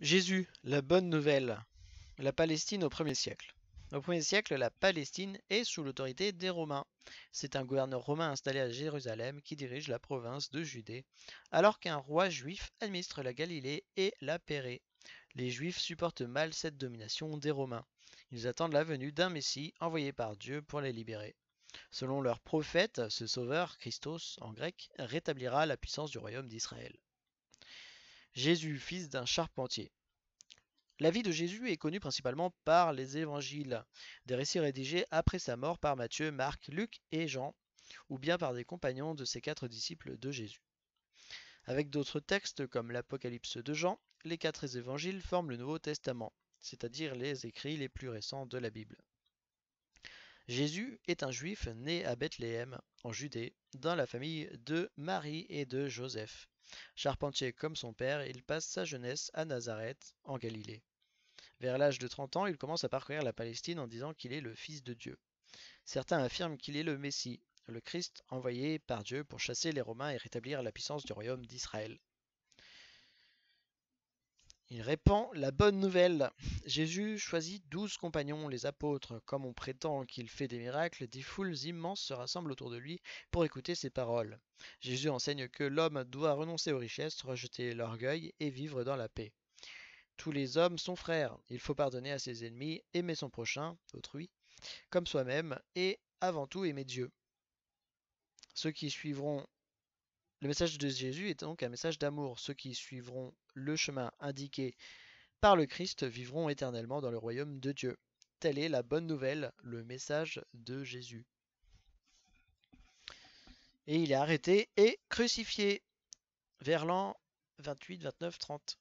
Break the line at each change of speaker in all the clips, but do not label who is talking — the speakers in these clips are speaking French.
Jésus, la bonne nouvelle. La Palestine au 1er siècle. Au 1er siècle, la Palestine est sous l'autorité des Romains. C'est un gouverneur romain installé à Jérusalem qui dirige la province de Judée, alors qu'un roi juif administre la Galilée et la Pérée. Les Juifs supportent mal cette domination des Romains. Ils attendent la venue d'un Messie envoyé par Dieu pour les libérer. Selon leurs prophètes, ce sauveur, Christos en grec, rétablira la puissance du royaume d'Israël. Jésus, fils d'un charpentier. La vie de Jésus est connue principalement par les évangiles, des récits rédigés après sa mort par Matthieu, Marc, Luc et Jean, ou bien par des compagnons de ses quatre disciples de Jésus. Avec d'autres textes comme l'Apocalypse de Jean, les quatre évangiles forment le Nouveau Testament, c'est-à-dire les écrits les plus récents de la Bible. Jésus est un juif né à Bethléem, en Judée, dans la famille de Marie et de Joseph. Charpentier comme son père, il passe sa jeunesse à Nazareth, en Galilée. Vers l'âge de 30 ans, il commence à parcourir la Palestine en disant qu'il est le Fils de Dieu. Certains affirment qu'il est le Messie, le Christ envoyé par Dieu pour chasser les Romains et rétablir la puissance du royaume d'Israël. Il répand la bonne nouvelle. Jésus choisit douze compagnons, les apôtres. Comme on prétend qu'il fait des miracles, des foules immenses se rassemblent autour de lui pour écouter ses paroles. Jésus enseigne que l'homme doit renoncer aux richesses, rejeter l'orgueil et vivre dans la paix. Tous les hommes sont frères. Il faut pardonner à ses ennemis, aimer son prochain, autrui, comme soi-même, et avant tout aimer Dieu. Ceux qui suivront le message de Jésus est donc un message d'amour. Ceux qui suivront le chemin indiqué par le Christ vivront éternellement dans le royaume de Dieu. Telle est la bonne nouvelle, le message de Jésus. Et il est arrêté et crucifié vers l'an 28, 29, 30.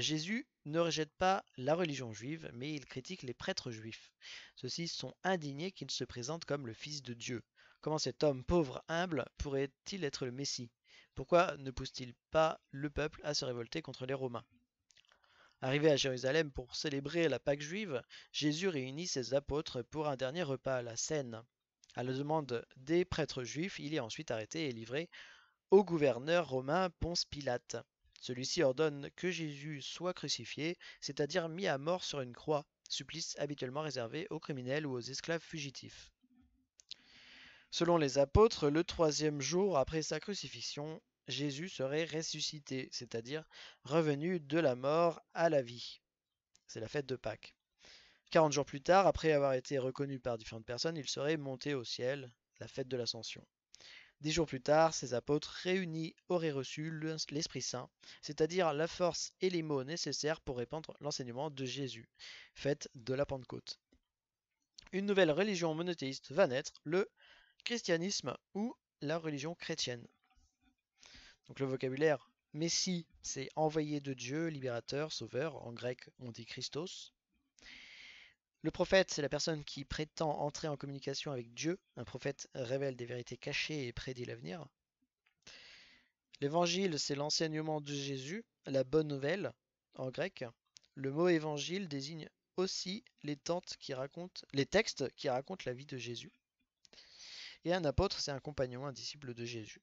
Jésus ne rejette pas la religion juive, mais il critique les prêtres juifs. Ceux-ci sont indignés qu'il se présente comme le Fils de Dieu. Comment cet homme pauvre, humble, pourrait-il être le Messie Pourquoi ne pousse-t-il pas le peuple à se révolter contre les Romains Arrivé à Jérusalem pour célébrer la Pâque juive, Jésus réunit ses apôtres pour un dernier repas à la Seine. À la demande des prêtres juifs, il est ensuite arrêté et livré au gouverneur romain Ponce Pilate. Celui-ci ordonne que Jésus soit crucifié, c'est-à-dire mis à mort sur une croix, supplice habituellement réservé aux criminels ou aux esclaves fugitifs. Selon les apôtres, le troisième jour après sa crucifixion, Jésus serait ressuscité, c'est-à-dire revenu de la mort à la vie. C'est la fête de Pâques. 40 jours plus tard, après avoir été reconnu par différentes personnes, il serait monté au ciel, la fête de l'ascension. Dix jours plus tard, ses apôtres réunis auraient reçu l'Esprit Saint, c'est-à-dire la force et les mots nécessaires pour répandre l'enseignement de Jésus, fête de la Pentecôte. Une nouvelle religion monothéiste va naître, le christianisme ou la religion chrétienne. Donc le vocabulaire Messie, c'est envoyé de Dieu, libérateur, sauveur. En grec, on dit Christos. Le prophète, c'est la personne qui prétend entrer en communication avec Dieu. Un prophète révèle des vérités cachées et prédit l'avenir. L'évangile, c'est l'enseignement de Jésus, la bonne nouvelle en grec. Le mot évangile désigne aussi les, tentes qui racontent, les textes qui racontent la vie de Jésus. Et un apôtre, c'est un compagnon, un disciple de Jésus.